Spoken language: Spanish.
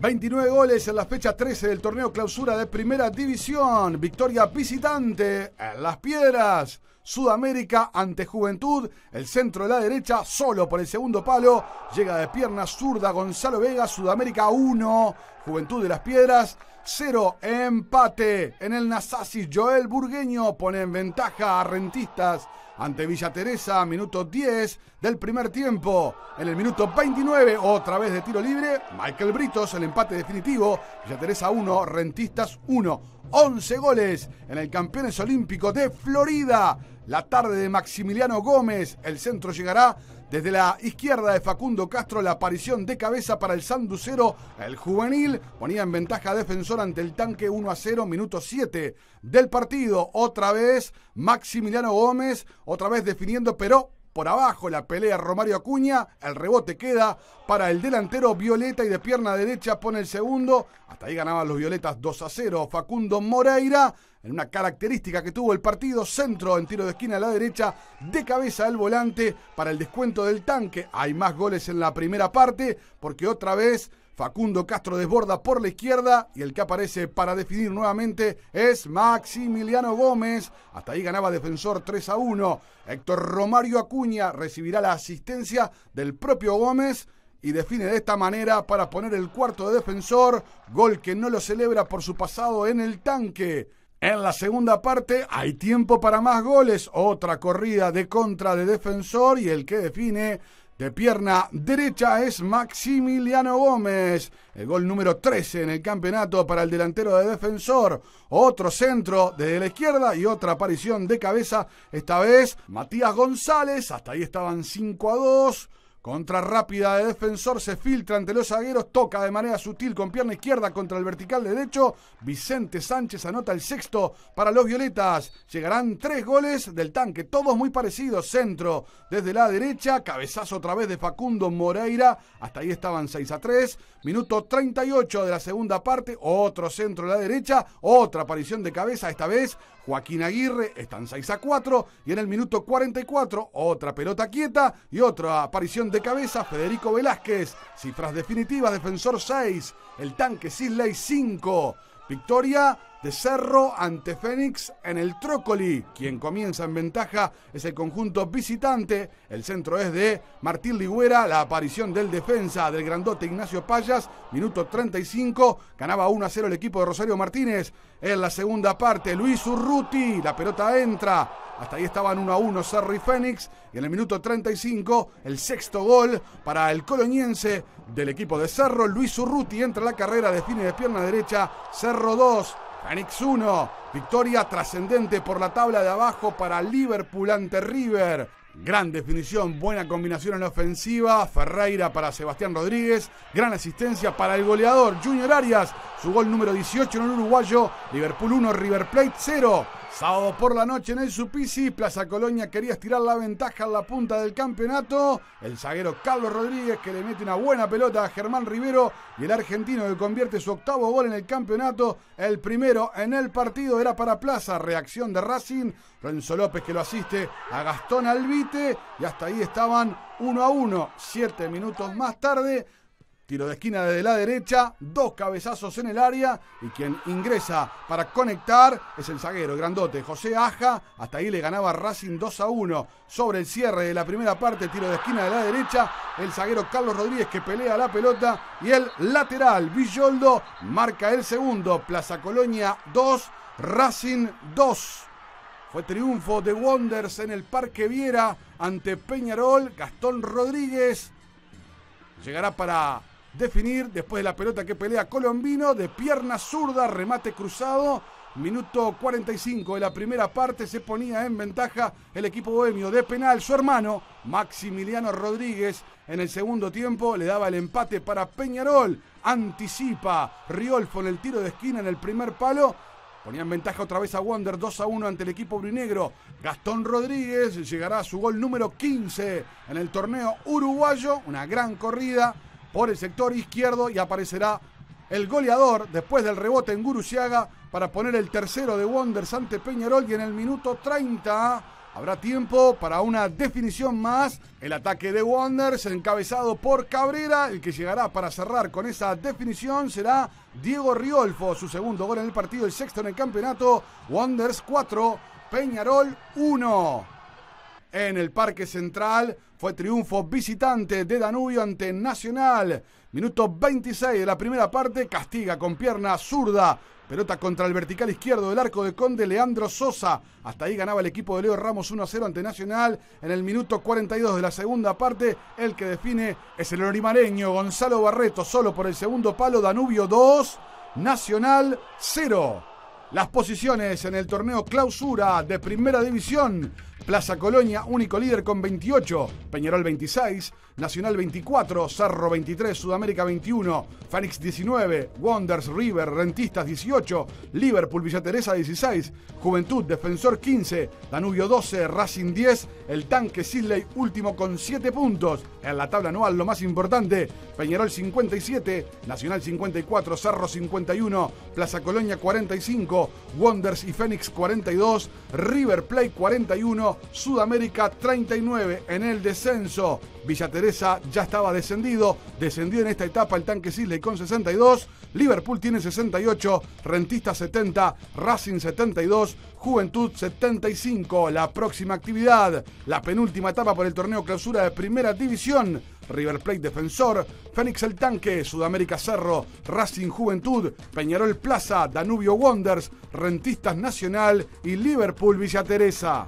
29 goles en la fecha 13 del torneo clausura de Primera División. Victoria visitante en Las Piedras. Sudamérica ante Juventud. El centro de la derecha, solo por el segundo palo. Llega de pierna zurda Gonzalo Vega. Sudamérica 1, Juventud de las Piedras 0. Empate en el Nasasi. Joel Burgueño pone en ventaja a Rentistas ante Villa Teresa. Minuto 10 del primer tiempo. En el minuto 29, otra vez de tiro libre. Michael Britos, el empate definitivo. Villa Teresa 1, Rentistas 1. 11 goles en el Campeones Olímpico de Florida la tarde de Maximiliano Gómez. El centro llegará desde la izquierda de Facundo Castro, la aparición de cabeza para el Sanducero. El juvenil ponía en ventaja a defensor ante el tanque 1 a 0, minuto 7 del partido. Otra vez Maximiliano Gómez, otra vez definiendo, pero por abajo la pelea Romario Acuña, el rebote queda para el delantero Violeta y de pierna derecha pone el segundo, hasta ahí ganaban los Violetas 2 a 0, Facundo Moreira, en una característica que tuvo el partido, centro en tiro de esquina a la derecha, de cabeza al volante para el descuento del tanque, hay más goles en la primera parte, porque otra vez Facundo Castro desborda por la izquierda y el que aparece para definir nuevamente es Maximiliano Gómez. Hasta ahí ganaba defensor 3 a 1. Héctor Romario Acuña recibirá la asistencia del propio Gómez y define de esta manera para poner el cuarto de defensor, gol que no lo celebra por su pasado en el tanque. En la segunda parte hay tiempo para más goles, otra corrida de contra de defensor y el que define de pierna derecha es Maximiliano Gómez. El gol número 13 en el campeonato para el delantero de defensor. Otro centro desde la izquierda y otra aparición de cabeza. Esta vez Matías González. Hasta ahí estaban 5 a 2. Contra rápida de defensor, se filtra ante los zagueros, toca de manera sutil con pierna izquierda contra el vertical derecho. Vicente Sánchez anota el sexto para los violetas. Llegarán tres goles del tanque, todos muy parecidos. Centro desde la derecha, cabezazo otra vez de Facundo Moreira. Hasta ahí estaban 6 a 3. Minuto 38 de la segunda parte, otro centro de la derecha, otra aparición de cabeza, esta vez Joaquín Aguirre, están 6 a 4 y en el minuto 44 otra pelota quieta y otra aparición de cabeza Federico Velázquez. Cifras definitivas, defensor 6, el tanque Sisley 5. Victoria de Cerro ante Fénix en el Trócoli. Quien comienza en ventaja es el conjunto visitante. El centro es de Martín Ligüera, la aparición del defensa del grandote Ignacio Payas, minuto 35, ganaba 1 a 0 el equipo de Rosario Martínez. En la segunda parte, Luis Urruti, la pelota entra. Hasta ahí estaban 1 a 1 Cerro y Fénix. Y en el minuto 35, el sexto gol para el coloniense del equipo de Cerro. Luis Urruti entra a la carrera, define de pierna derecha. Cerro 2, Annex 1, victoria trascendente por la tabla de abajo para Liverpool ante River. Gran definición, buena combinación en la ofensiva. Ferreira para Sebastián Rodríguez. Gran asistencia para el goleador Junior Arias. Su gol número 18 en el uruguayo. Liverpool 1, River Plate 0. Sábado por la noche en el Supici, Plaza Colonia quería estirar la ventaja a la punta del campeonato. El zaguero Carlos Rodríguez que le mete una buena pelota a Germán Rivero y el argentino que convierte su octavo gol en el campeonato. El primero en el partido era para Plaza. Reacción de Racing. Renzo López que lo asiste a Gastón Albi y hasta ahí estaban 1 a 1. Siete minutos más tarde, tiro de esquina desde la derecha, dos cabezazos en el área y quien ingresa para conectar es el zaguero grandote José Aja. Hasta ahí le ganaba Racing 2 a 1. Sobre el cierre de la primera parte, tiro de esquina de la derecha, el zaguero Carlos Rodríguez que pelea la pelota y el lateral Villoldo marca el segundo. Plaza Colonia 2, Racing 2. Fue triunfo de Wonders en el Parque Viera ante Peñarol. Gastón Rodríguez llegará para definir después de la pelota que pelea Colombino de pierna zurda, remate cruzado. Minuto 45 de la primera parte se ponía en ventaja el equipo bohemio de penal. Su hermano, Maximiliano Rodríguez, en el segundo tiempo le daba el empate para Peñarol. Anticipa Riolfo en el tiro de esquina en el primer palo Ponía en ventaja otra vez a Wander 2 a 1 ante el equipo brinegro. Gastón Rodríguez llegará a su gol número 15 en el torneo uruguayo. Una gran corrida por el sector izquierdo y aparecerá el goleador después del rebote en Guruciaga para poner el tercero de Wander, ante Peñarol y en el minuto 30 Habrá tiempo para una definición más. El ataque de Wonders, encabezado por Cabrera, el que llegará para cerrar con esa definición será Diego Riolfo, su segundo gol en el partido, el sexto en el campeonato. Wonders 4, Peñarol 1 en el Parque Central. Fue triunfo visitante de Danubio ante Nacional. Minuto 26 de la primera parte. Castiga con pierna zurda. Pelota contra el vertical izquierdo del arco de Conde Leandro Sosa. Hasta ahí ganaba el equipo de Leo Ramos 1 a 0 ante Nacional. En el minuto 42 de la segunda parte, el que define es el orimareño Gonzalo Barreto. Solo por el segundo palo, Danubio 2, Nacional 0. Las posiciones en el torneo clausura de Primera División. Plaza Colonia, único líder con 28, Peñarol 26, Nacional 24, Cerro 23, Sudamérica 21, Fénix 19, Wonders, River, Rentistas 18, Liverpool, Villa Teresa 16, Juventud, Defensor 15, Danubio 12, Racing 10, el tanque Sidley último con 7 puntos. En la tabla anual lo más importante, Peñarol 57, Nacional 54, Cerro 51, Plaza Colonia 45, Wonders y Fénix 42, River Play, 41, Sudamérica 39 en el descenso. Villa Teresa ya estaba descendido, descendió en esta etapa el tanque Sisley con 62, Liverpool tiene 68, Rentista 70, Racing 72, Juventud 75. La próxima actividad, la penúltima etapa por el torneo clausura de Primera División. River Plate Defensor, Fénix El Tanque, Sudamérica Cerro, Racing Juventud, Peñarol Plaza, Danubio Wonders, Rentistas Nacional y Liverpool Villa Teresa.